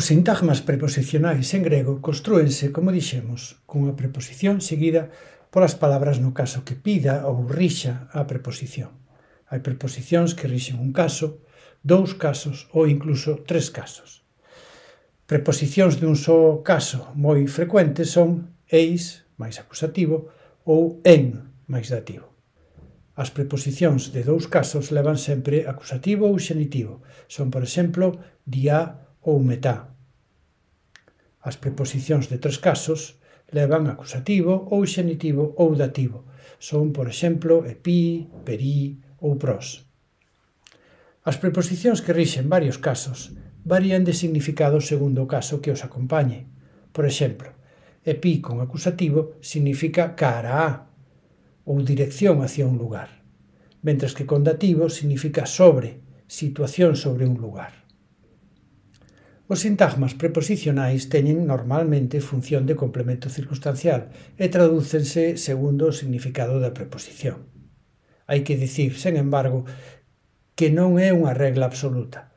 Os sintagmas preposicionais en grego constrúense, como dixemos, cunha preposición seguida polas palabras no caso que pida ou rixa a preposición. Hai preposicións que rixen un caso, dous casos ou incluso tres casos. Preposicións dun só caso moi frecuentes son eis, máis acusativo, ou en, máis dativo. As preposicións de dous casos levan sempre acusativo ou xenitivo. Son, por exemplo, dia ou metá. As preposicións de tres casos levan acusativo ou xenitivo ou dativo. Son, por exemplo, epí, perí ou pros. As preposicións que rixen varios casos varían de significado segundo o caso que os acompañe. Por exemplo, epí con acusativo significa cara a ou dirección hacia un lugar, mentres que con dativo significa sobre, situación sobre un lugar. Os sintagmas preposicionais teñen normalmente función de complemento circunstancial e tradúcense segundo o significado da preposición. Hai que dicir, sen embargo, que non é unha regla absoluta,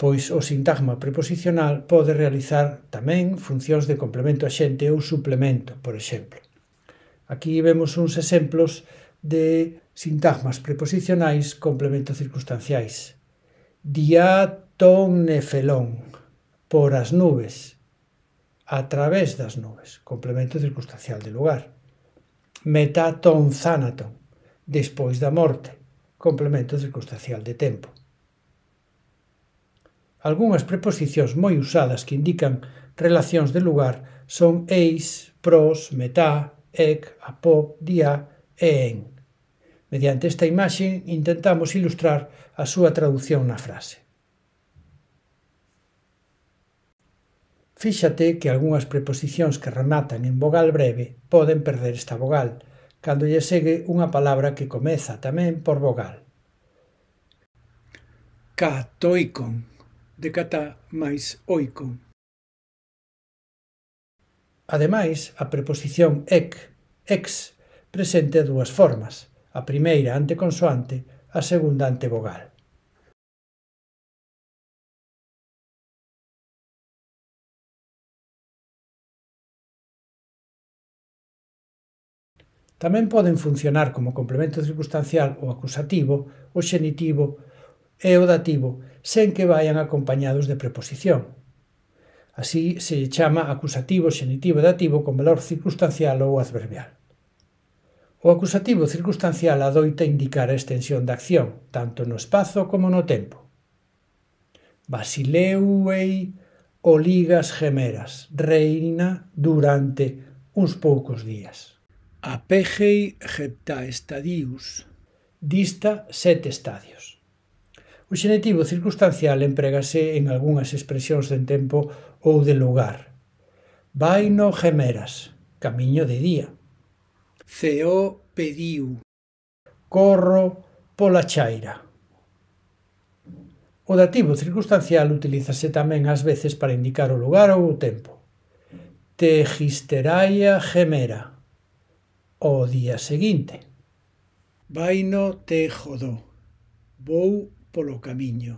pois o sintagma preposicional pode realizar tamén funcións de complemento axente ou suplemento, por exemplo. Aquí vemos uns exemplos de sintagmas preposicionais complemento circunstanciais. Diatonefelón por as nubes, a través das nubes, complemento circunstancial de lugar. Metatón zanaton, despois da morte, complemento circunstancial de tempo. Algúnas preposicións moi usadas que indican relacións de lugar son eis, pros, metá, ec, apó, diá e en. Mediante esta imaxe intentamos ilustrar a súa traducción na frase. Fíxate que algunhas preposicións que rematan en vogal breve poden perder esta vogal, cando lle segue unha palabra que comeza tamén por vogal. Catoicon, de cata máis oicon. Ademais, a preposición ec, ex, presente dúas formas, a primeira ante consoante, a segunda ante vogal. Tamén poden funcionar como complemento circunstancial o acusativo, o xenitivo e o dativo, sen que vayan acompañados de preposición. Así se chama acusativo, xenitivo e dativo con valor circunstancial ou adverbial. O acusativo circunstancial adoita indicar a extensión da acción, tanto no espazo como no tempo. Basileuei oligas gemeras, reina durante uns poucos días. Apegei hepta Estadius dista sete estadios. O xenetivo circunstancial emprégase en algunhas expresións de tempo ou de lugar. Vaino gemeras, camiño de día. Ceo pediu. Corro pola chaira. O dativo circunstancial utilízase tamén ás veces para indicar o lugar ou o tempo. Tegisteraia gemera ao día seguinte. Vaino te jodó, vou polo camiño.